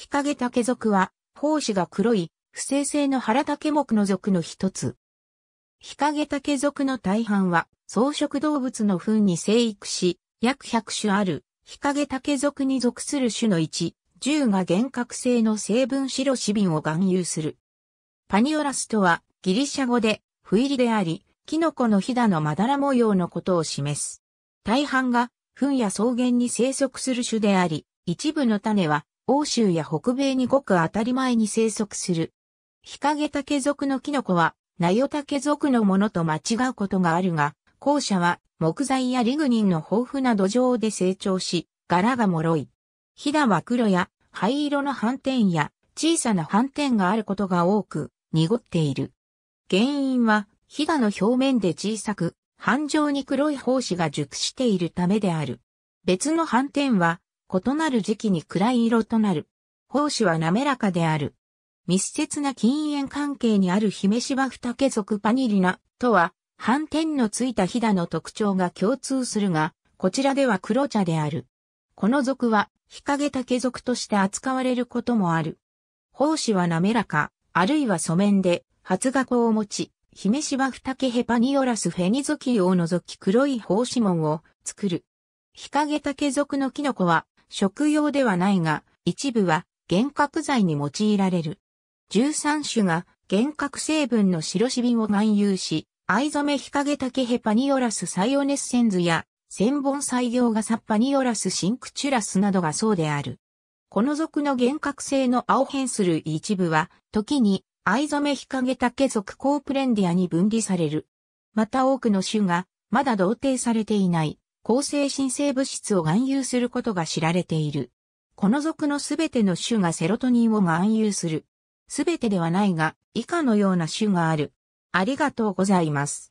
日陰竹属は、胞子が黒い、不正性の原竹目の属の一つ。日陰竹属の大半は、草食動物の糞に生育し、約100種ある、日陰竹属に属する種の1、10が幻覚性の成分白シビンを含有する。パニオラスとは、ギリシャ語で、不入りであり、キノコのヒダのまだら模様のことを示す。大半が、糞や草原に生息する種であり、一部の種は欧州や北米にごく当たり前に生息する。日陰竹属のキノコは、ナヨタケ属のものと間違うことがあるが、後者は木材やリグニンの豊富な土壌で成長し、柄が脆い。ヒダは黒や灰色の斑点や小さな斑点があることが多く濁っている。原因はヒダの表面で小さく、半状に黒い胞子が熟しているためである。別の斑点は異なる時期に暗い色となる。胞子は滑らかである。密接な禁煙関係にある姫芝二毛族パニリナとは、反転のついたヒダの特徴が共通するが、こちらでは黒茶である。この族は、日陰竹族として扱われることもある。胞子は滑らか、あるいは素面で、発芽を持ち、姫芝二毛ヘパニオラスフェニゾキを除き黒い胞子門を作る。日陰竹族のキノコは、食用ではないが、一部は幻覚剤に用いられる。13種が幻覚成分の白シビを含有し、藍染日陰竹ヘパニオラスサイオネッセンズや、千本採用がサッパニオラスシンクチュラスなどがそうである。この属の幻覚性の青変する一部は、時に藍染日陰竹属コープレンディアに分離される。また多くの種が、まだ同定されていない。抗生新生物質を含有することが知られている。この属のすべての種がセロトニンを含有する。すべてではないが、以下のような種がある。ありがとうございます。